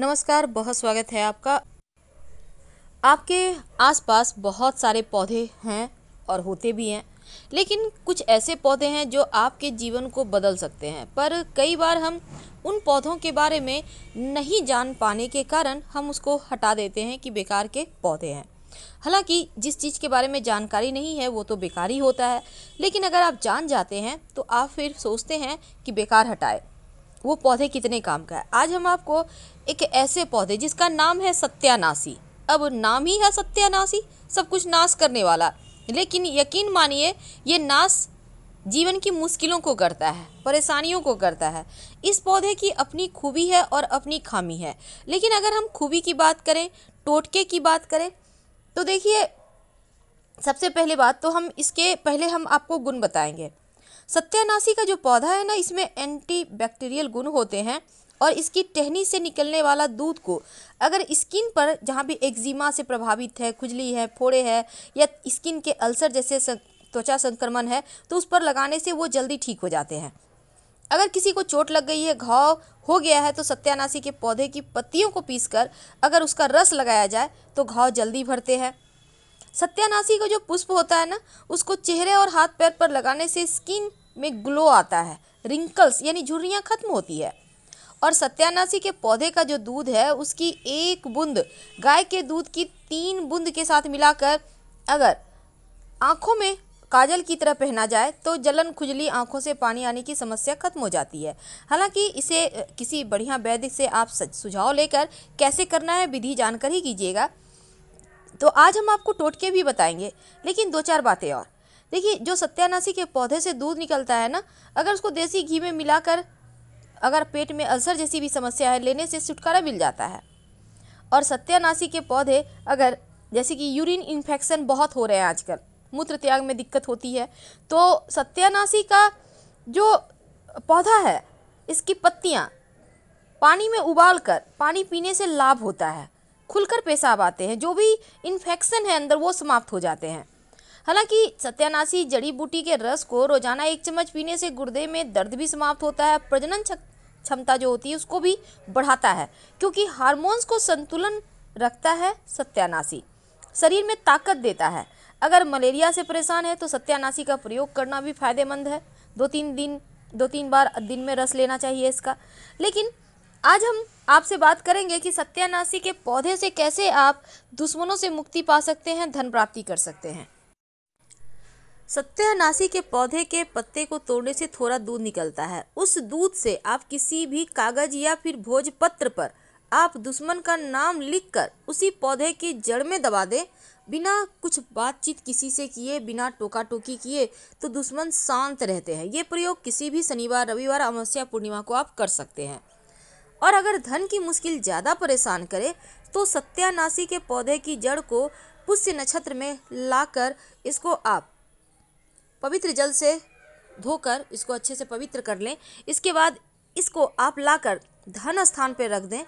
नमस्कार बहुत स्वागत है आपका आपके आसपास बहुत सारे पौधे हैं और होते भी हैं लेकिन कुछ ऐसे पौधे हैं जो आपके जीवन को बदल सकते हैं पर कई बार हम उन पौधों के बारे में नहीं जान पाने के कारण हम उसको हटा देते हैं कि बेकार के पौधे हैं हालांकि जिस चीज़ के बारे में जानकारी नहीं है वो तो बेकार ही होता है लेकिन अगर आप जान जाते हैं तो आप फिर सोचते हैं कि बेकार हटाए वो पौधे कितने काम का है आज हम आपको एक ऐसे पौधे जिसका नाम है सत्यानाशी अब नाम ही है सत्यानाशी सब कुछ नाश करने वाला लेकिन यकीन मानिए ये नाश जीवन की मुश्किलों को करता है परेशानियों को करता है इस पौधे की अपनी खूबी है और अपनी खामी है लेकिन अगर हम खूबी की बात करें टोटके की बात करें तो देखिए सबसे पहले बात तो हम इसके पहले हम आपको गुण बताएंगे सत्यानाशी का जो पौधा है ना इसमें एंटी बैक्टीरियल गुण होते हैं और इसकी टहनी से निकलने वाला दूध को अगर स्किन पर जहाँ भी एक्जिमा से प्रभावित है खुजली है फोड़े है या स्किन के अल्सर जैसे त्वचा संक्रमण है तो उस पर लगाने से वो जल्दी ठीक हो जाते हैं अगर किसी को चोट लग गई है घाव हो गया है तो सत्यानाशी के पौधे की पत्तियों को पीसकर अगर उसका रस लगाया जाए तो घाव जल्दी भरते हैं सत्यानाशी का जो पुष्प होता है ना उसको चेहरे और हाथ पैर पर लगाने से स्किन में ग्लो आता है रिंकल्स यानी झुर्रियाँ खत्म होती है और सत्यानाशी के पौधे का जो दूध है उसकी एक बूंद गाय के दूध की तीन बूंद के साथ मिलाकर अगर आँखों में काजल की तरह पहना जाए तो जलन खुजली आँखों से पानी आने की समस्या खत्म हो जाती है हालांकि इसे किसी बढ़िया वैद्य से आप सुझाव लेकर कैसे करना है विधि जानकर ही कीजिएगा तो आज हम आपको टोटके भी बताएंगे लेकिन दो चार बातें और देखिए जो सत्यानाशी के पौधे से दूध निकलता है ना अगर उसको देसी घी में मिलाकर अगर पेट में अल्सर जैसी भी समस्या है लेने से छुटकारा मिल जाता है और सत्यानाशी के पौधे अगर जैसे कि यूरिन इन्फेक्शन बहुत हो रहे हैं आजकल मूत्र त्याग में दिक्कत होती है तो सत्यानाशी का जो पौधा है इसकी पत्तियाँ पानी में उबाल कर पानी पीने से लाभ होता है खुलकर पेशाब आते हैं जो भी इन्फेक्शन है अंदर वो समाप्त हो जाते हैं हालांकि सत्यानाशी जड़ी बूटी के रस को रोजाना एक चम्मच पीने से गुर्दे में दर्द भी समाप्त होता है प्रजनन क्षमता जो होती है उसको भी बढ़ाता है क्योंकि हारमोन्स को संतुलन रखता है सत्यानाशी शरीर में ताकत देता है अगर मलेरिया से परेशान है तो सत्यानाशी का प्रयोग करना भी फायदेमंद है दो तीन दिन दो तीन बार दिन में रस लेना चाहिए इसका लेकिन आज हम आपसे बात करेंगे कि सत्यानाशी के पौधे से कैसे आप दुश्मनों से मुक्ति पा सकते हैं धन प्राप्ति कर सकते हैं सत्यानाशी के पौधे के पत्ते को तोड़ने से थोड़ा दूध निकलता है उस दूध से आप किसी भी कागज या फिर भोजपत्र पर आप दुश्मन का नाम लिखकर उसी पौधे की जड़ में दबा दें बिना कुछ बातचीत किसी से किए बिना टोका टोकी किए तो दुश्मन शांत रहते हैं ये प्रयोग किसी भी शनिवार रविवार अमावस्या पूर्णिमा को आप कर सकते हैं और अगर धन की मुश्किल ज़्यादा परेशान करे तो सत्यानाशी के पौधे की जड़ को पुष्य नक्षत्र में लाकर इसको आप पवित्र जल से धोकर इसको अच्छे से पवित्र कर लें इसके बाद इसको आप लाकर धन स्थान पर रख दें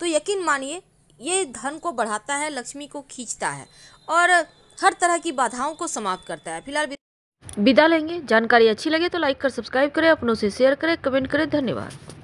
तो यकीन मानिए ये धन को बढ़ाता है लक्ष्मी को खींचता है और हर तरह की बाधाओं को समाप्त करता है फिलहाल विदा लेंगे जानकारी अच्छी लगे तो लाइक कर सब्सक्राइब करें अपनों से शेयर करें कमेंट करें धन्यवाद